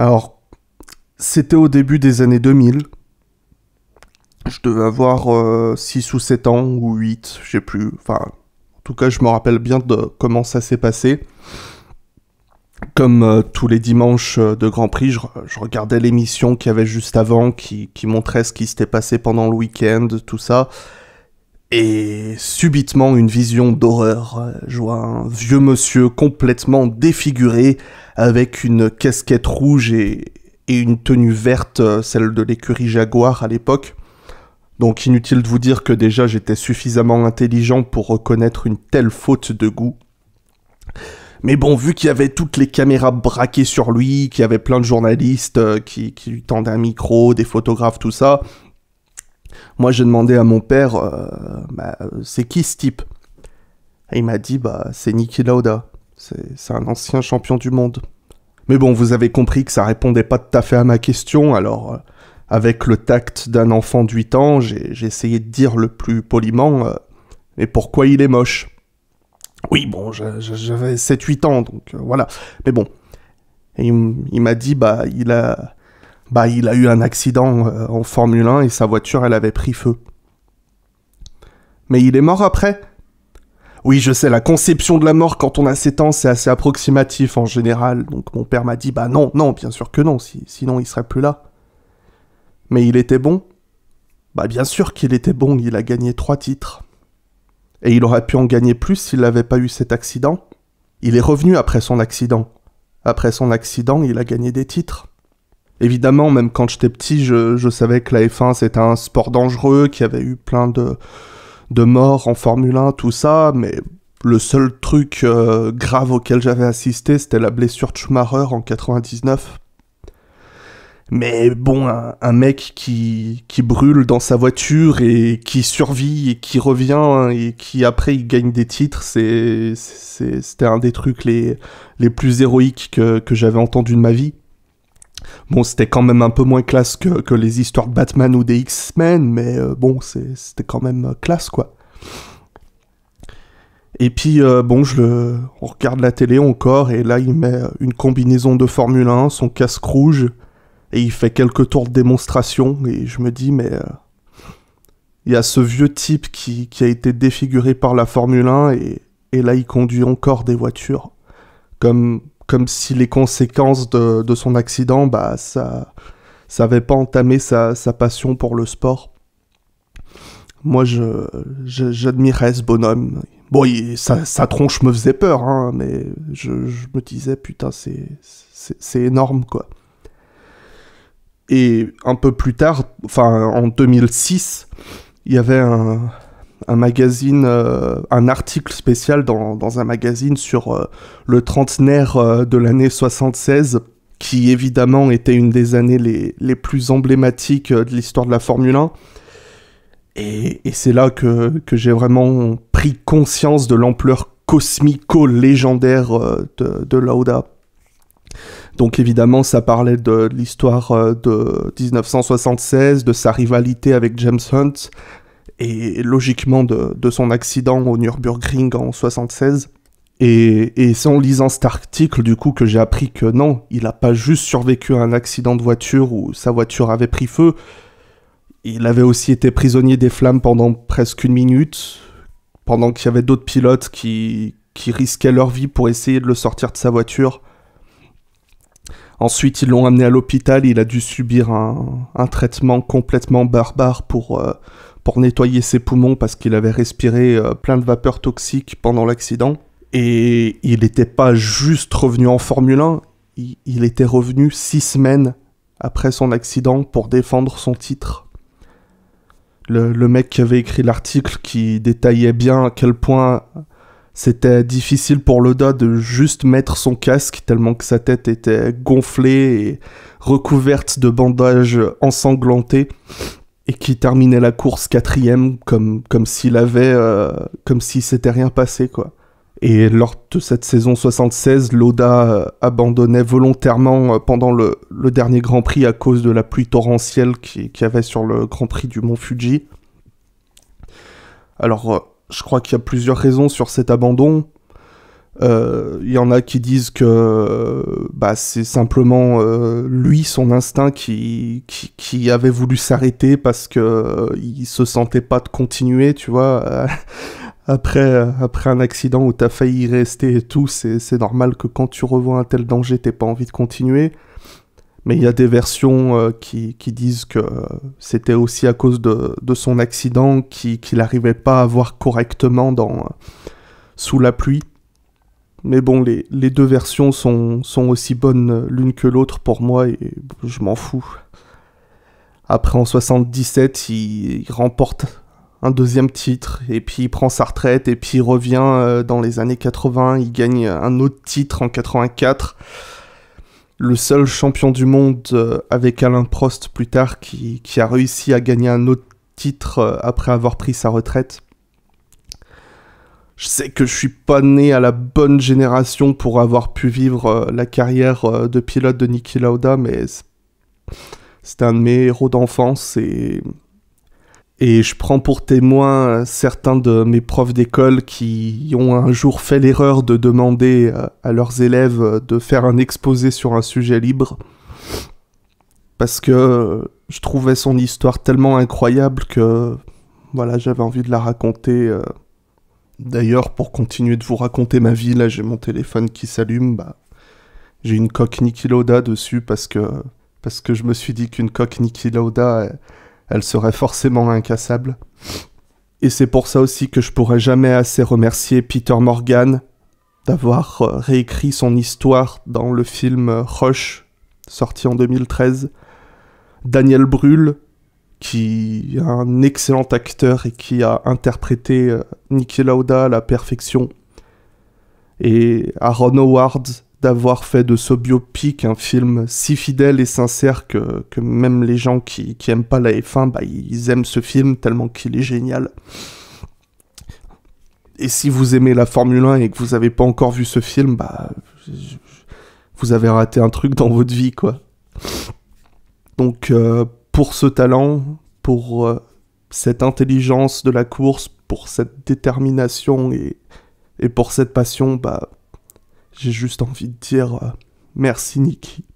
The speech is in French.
Alors, c'était au début des années 2000. Je devais avoir 6 euh, ou 7 ans, ou 8, je sais plus. Enfin, en tout cas, je me rappelle bien de comment ça s'est passé. Comme euh, tous les dimanches euh, de Grand Prix, je, regardais l'émission qu'il y avait juste avant, qui montrait ce qui s'était passé pendant le week-end, tout ça. Et subitement, une vision d'horreur. Euh, Je vois un vieux monsieur complètement défiguré, avec une casquette rouge et, une tenue verte, euh, celle de l'écurie Jaguar à l'époque. Donc inutile de vous dire que déjà j'étais suffisamment intelligent pour reconnaître une telle faute de goût. Mais bon, vu qu'il y avait toutes les caméras braquées sur lui, qu'il y avait plein de journalistes euh, qui, qui lui tendaient un micro, des photographes, tout ça, moi, j'ai demandé à mon père, euh, bah, euh, c'est qui ce type Et il m'a dit, bah, c'est Niki Lauda. C'est un ancien champion du monde. Mais bon, vous avez compris que ça répondait pas tout à fait à ma question, alors euh, avec le tact d'un enfant de 8 ans, j'ai essayé de dire le plus poliment Mais pourquoi il est moche Oui, bon, j'avais 7-8 ans, donc voilà. Mais bon. il, il m'a dit, bah, il a, bah, il a eu un accident euh, en Formule 1 et sa voiture, elle avait pris feu. Mais il est mort après. Oui, je sais, la conception de la mort quand on a 7 ans, c'est assez approximatif en général. Donc mon père m'a dit, bah non, non, bien sûr que non, sinon il serait plus là. Mais il était bon Bah bien sûr qu'il était bon, il a gagné trois titres. Et il aurait pu en gagner plus s'il n'avait pas eu cet accident. Il est revenu après son accident. Après son accident, il a gagné des titres. Évidemment, même quand j'étais petit, je, savais que la F1 c'était un sport dangereux, qu'il y avait eu plein de, de morts en Formule 1, tout ça, mais le seul truc euh, grave auquel j'avais assisté, c'était la blessure de Schumacher en 99. Mais bon, un, mec qui, qui, brûle dans sa voiture et qui survit et qui revient hein, et qui après il gagne des titres, c'était un des trucs les, les plus héroïques que, que j'avais entendu de ma vie. Bon, c'était quand même un peu moins classe que, les histoires de Batman ou des X-Men, mais euh, bon, c'était quand même euh, classe, quoi. Et puis, euh, bon, je le... regarde la télé encore, et là, il met une combinaison de Formule 1, son casque rouge, et il fait quelques tours de démonstration, et je me dis, mais... Il y a ce vieux type qui, qui, a été défiguré par la Formule 1, et, et là, il conduit encore des voitures. Comme comme si les conséquences de, son accident, bah, ça ça pas entamé sa, passion pour le sport. Moi, je, j'admirais ce bonhomme. Bon, sa, tronche me faisait peur, hein, mais je, me disais, putain, c'est, c'est, énorme, quoi. Et un peu plus tard, enfin, en 2006, il y avait un, un magazine, euh, un article spécial dans, un magazine sur euh, le trentenaire euh, de l'année 76, qui évidemment était une des années les, plus emblématiques de l'histoire de la Formule 1. Et, c'est là que, j'ai vraiment pris conscience de l'ampleur cosmico-légendaire de, de Lauda. Donc évidemment, ça parlait de l'histoire de 1976, de sa rivalité avec James Hunt, et logiquement de, son accident au Nürburgring en 76. Et, c'est en lisant cet article du coup que j'ai appris que non, il n'a pas juste survécu à un accident de voiture où sa voiture avait pris feu, il avait aussi été prisonnier des flammes pendant presque une minute, pendant qu'il y avait d'autres pilotes qui, qui risquaient leur vie pour essayer de le sortir de sa voiture. Ensuite, ils l'ont amené à l'hôpital, il a dû subir un, traitement complètement barbare euh, pour, nettoyer ses poumons parce qu'il avait respiré euh, plein de vapeurs toxiques pendant l'accident. Et il n'était pas juste revenu en Formule 1, il, était revenu six semaines après son accident pour défendre son titre. Le, le, mec qui avait écrit l'article qui détaillait bien à quel point c'était difficile pour Loda de juste mettre son casque tellement que sa tête était gonflée et recouverte de bandages ensanglantés et qui terminait la course quatrième comme, comme s'il avait euh, comme si s'était rien passé quoi. Et lors de cette saison 76, Loda euh, abandonnait volontairement euh, pendant le, dernier Grand Prix à cause de la pluie torrentielle qu'il y qui avait sur le Grand Prix du Mont Fuji. Alors je crois qu'il y a plusieurs raisons sur cet abandon. Euh, il y en a qui disent que euh, bah, c'est simplement euh, lui, son instinct, qui, avait voulu s'arrêter parce qu'il se sentait pas de continuer, tu vois. après, après un accident où t'as failli y rester et tout, c'est normal que quand tu revois un tel danger, t'aies pas envie de continuer. Mais il y a des versions euh, qui, disent que euh, c'était aussi à cause de, son accident qu'il n'arrivait pas à voir correctement dans, euh, sous la pluie. Mais bon, les, deux versions sont, sont aussi bonnes l'une que l'autre pour moi et je m'en fous. Après, en 77, il, remporte un deuxième titre, et puis il prend sa retraite, et puis il revient dans les années 80, il gagne un autre titre en 84 le seul champion du monde euh, avec Alain Prost plus tard qui, a réussi à gagner un autre titre euh, après avoir pris sa retraite. Je sais que je suis pas né à la bonne génération pour avoir pu vivre euh, la carrière de pilote de Niki Lauda, mais c'était un de mes héros d'enfance et et je prends pour témoin euh, certains de mes profs d'école qui ont un jour fait l'erreur de demander euh, à leurs élèves euh, de faire un exposé sur un sujet libre. Parce que je trouvais son histoire tellement incroyable que voilà, j'avais envie de la raconter. D'ailleurs, pour continuer de vous raconter ma vie, là j'ai mon téléphone qui s'allume, bah, j'ai une coque Niki Lauda dessus parce que, parce que je me suis dit qu'une coque Niki Lauda elle serait forcément incassable. Et c'est pour ça aussi que je pourrais jamais assez remercier Peter Morgan d'avoir euh, réécrit son histoire dans le film euh, Rush, sorti en 2013. Daniel Brühl, qui est un excellent acteur et qui a interprété euh, Niki Lauda à la perfection. Et Aaron Howard, d'avoir fait de ce biopic un film si fidèle et sincère que, même les gens qui, qui aiment pas la F1, bah, ils aiment ce film tellement qu'il est génial. Et si vous aimez la Formule 1 et que vous n'avez pas encore vu ce film, bah, vous avez raté un truc dans votre vie, quoi. Donc, euh, pour ce talent, pour euh, cette intelligence de la course, pour cette détermination et, et pour cette passion, bah, j'ai juste envie de dire euh, merci Nicky.